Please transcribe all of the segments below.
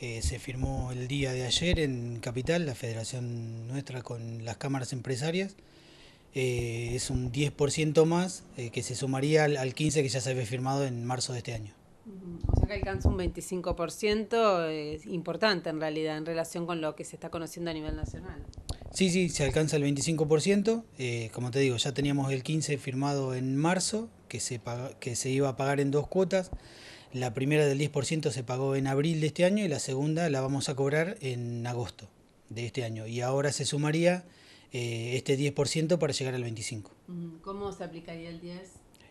Eh, se firmó el día de ayer en Capital, la federación nuestra con las cámaras empresarias. Eh, es un 10% más eh, que se sumaría al, 15% que ya se había firmado en marzo de este año. O sea que alcanza un 25%, es importante en realidad en relación con lo que se está conociendo a nivel nacional. Sí, sí, se alcanza el 25%. como te digo, ya teníamos el 15% firmado en marzo, que se, que se iba a pagar en dos cuotas. La primera del 10% se pagó en abril de este año y la segunda la vamos a cobrar en agosto de este año. Y ahora se sumaría eh, este 10% para llegar al 25%. ¿Cómo se aplicaría el 10%?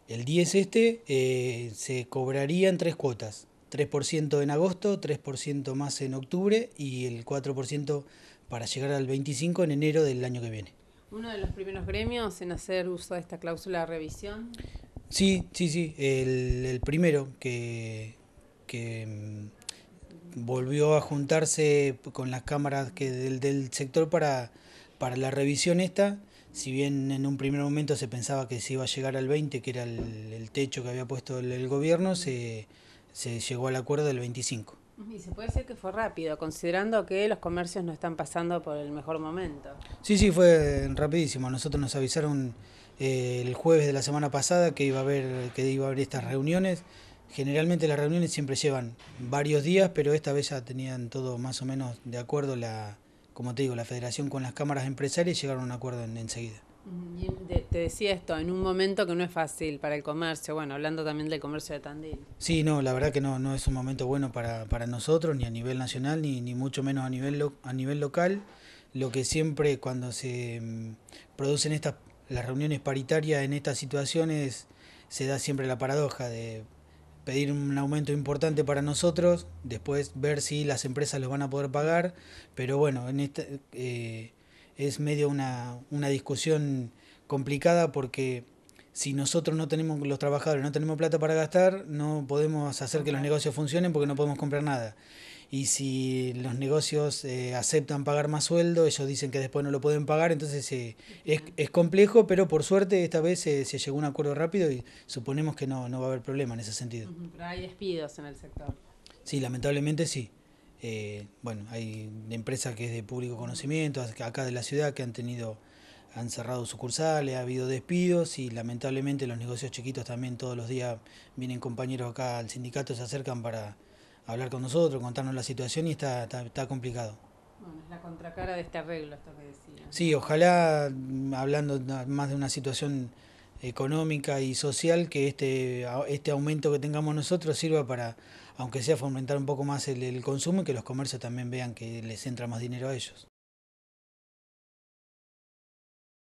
El 10 este eh, se cobraría en tres cuotas. 3% en agosto, 3% más en octubre y el 4% para llegar al 25 en enero del año que viene. ¿Uno de los primeros gremios en hacer uso de esta cláusula de revisión? Sí, sí, sí. El, el primero que, que mm, volvió a juntarse con las cámaras que del, del, sector para, para la revisión esta. Si bien en un primer momento se pensaba que se iba a llegar al 20, que era el, techo que había puesto el, gobierno, se, se llegó al acuerdo del 25. Y se puede decir que fue rápido, considerando que los comercios no están pasando por el mejor momento. Sí, sí, fue rapidísimo. Nosotros nos avisaron eh, el jueves de la semana pasada que iba a haber que iba a haber estas reuniones. Generalmente las reuniones siempre llevan varios días, pero esta vez ya tenían todo más o menos de acuerdo la, como te digo, la federación con las cámaras empresarias y llegaron a un acuerdo en, enseguida. Y te, decía esto, en un momento que no es fácil para el comercio, bueno, hablando también del comercio de Tandil. Sí, no, la verdad que no, no es un momento bueno para, nosotros, ni a nivel nacional, ni, ni mucho menos a nivel, a nivel local. Lo que siempre cuando se mm, producen estas, las reuniones paritarias en estas situaciones, se da siempre la paradoja de pedir un aumento importante para nosotros, después ver si las empresas lo van a poder pagar, pero bueno, en este... Eh, es medio una, discusión complicada porque si nosotros no tenemos, los trabajadores no tenemos plata para gastar, no podemos hacer que los negocios funcionen porque no podemos comprar nada. Y si los negocios eh, aceptan pagar más sueldo, ellos dicen que después no lo pueden pagar, entonces eh, es, complejo, pero por suerte esta vez eh, se llegó a un acuerdo rápido y suponemos que no, no va a haber problema en ese sentido. Pero hay despidos en el sector. Sí, lamentablemente sí. Eh, bueno, hay empresas que es de público conocimiento, acá de la ciudad, que han tenido, han cerrado sucursales, ha habido despidos y lamentablemente los negocios chiquitos también todos los días vienen compañeros acá al sindicato, se acercan para hablar con nosotros, contarnos la situación y está, complicado. Bueno, es la contracara de este arreglo, esto que decía. Sí, ojalá, mm, hablando más de una situación económica y social, que este, este aumento que tengamos nosotros sirva para aunque sea fomentar un poco más el, consumo y que los comercios también vean que les entra más dinero a ellos.